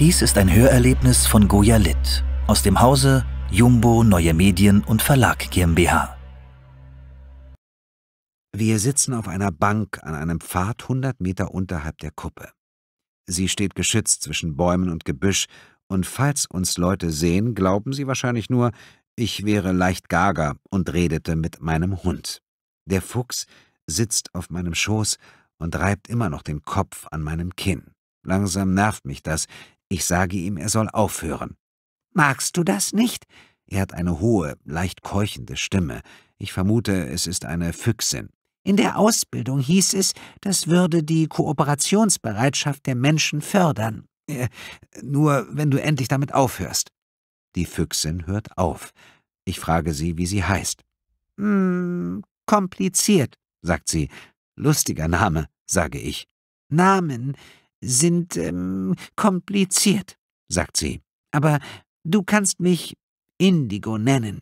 Dies ist ein Hörerlebnis von Goya Litt aus dem Hause Jumbo Neue Medien und Verlag GmbH. Wir sitzen auf einer Bank an einem Pfad 100 Meter unterhalb der Kuppe. Sie steht geschützt zwischen Bäumen und Gebüsch, und falls uns Leute sehen, glauben sie wahrscheinlich nur, ich wäre leicht gaga und redete mit meinem Hund. Der Fuchs sitzt auf meinem Schoß und reibt immer noch den Kopf an meinem Kinn. Langsam nervt mich das, ich sage ihm, er soll aufhören. Magst du das nicht? Er hat eine hohe, leicht keuchende Stimme. Ich vermute, es ist eine Füchsin. In der Ausbildung hieß es, das würde die Kooperationsbereitschaft der Menschen fördern. Äh, nur wenn du endlich damit aufhörst. Die Füchsin hört auf. Ich frage sie, wie sie heißt. Hm, kompliziert, sagt sie. Lustiger Name, sage ich. Namen, sind ähm, kompliziert, sagt sie. Aber du kannst mich Indigo nennen.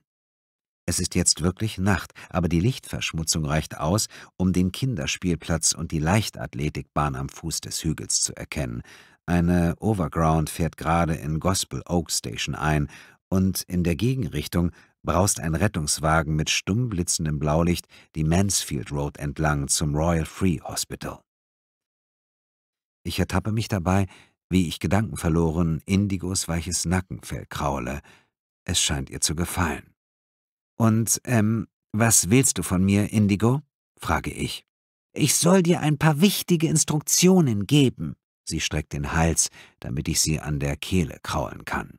Es ist jetzt wirklich Nacht, aber die Lichtverschmutzung reicht aus, um den Kinderspielplatz und die Leichtathletikbahn am Fuß des Hügels zu erkennen. Eine Overground fährt gerade in Gospel Oak Station ein, und in der Gegenrichtung braust ein Rettungswagen mit stumm blitzendem Blaulicht die Mansfield Road entlang zum Royal Free Hospital. Ich ertappe mich dabei, wie ich gedankenverloren Indigos weiches Nackenfell kraule. Es scheint ihr zu gefallen. Und, ähm, was willst du von mir, Indigo? frage ich. Ich soll dir ein paar wichtige Instruktionen geben. Sie streckt den Hals, damit ich sie an der Kehle kraulen kann.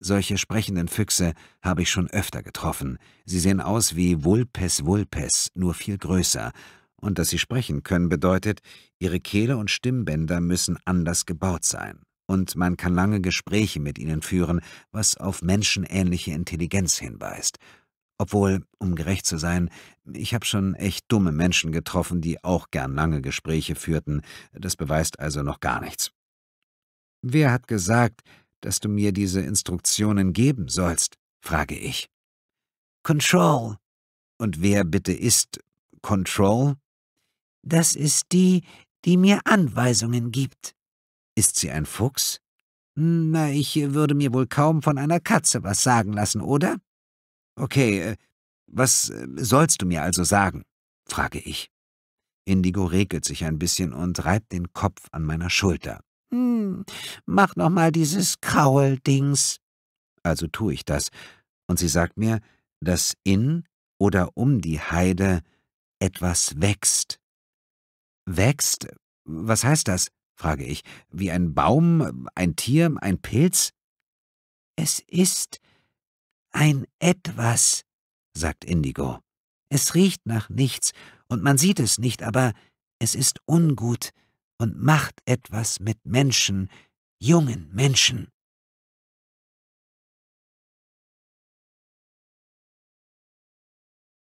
Solche sprechenden Füchse habe ich schon öfter getroffen. Sie sehen aus wie Vulpes vulpes, nur viel größer und dass sie sprechen können, bedeutet, ihre Kehle und Stimmbänder müssen anders gebaut sein. Und man kann lange Gespräche mit ihnen führen, was auf menschenähnliche Intelligenz hinweist. Obwohl, um gerecht zu sein, ich habe schon echt dumme Menschen getroffen, die auch gern lange Gespräche führten, das beweist also noch gar nichts. Wer hat gesagt, dass du mir diese Instruktionen geben sollst? frage ich. Control. Und wer bitte ist Control? Das ist die, die mir Anweisungen gibt. Ist sie ein Fuchs? Na, ich würde mir wohl kaum von einer Katze was sagen lassen, oder? Okay, äh, was äh, sollst du mir also sagen? frage ich. Indigo regelt sich ein bisschen und reibt den Kopf an meiner Schulter. Hm, mach noch mal dieses Kraul-Dings. Also tue ich das, und sie sagt mir, dass in oder um die Heide etwas wächst. Wächst? Was heißt das? frage ich. Wie ein Baum, ein Tier, ein Pilz? Es ist ein Etwas, sagt Indigo. Es riecht nach nichts, und man sieht es nicht, aber es ist ungut und macht etwas mit Menschen, jungen Menschen.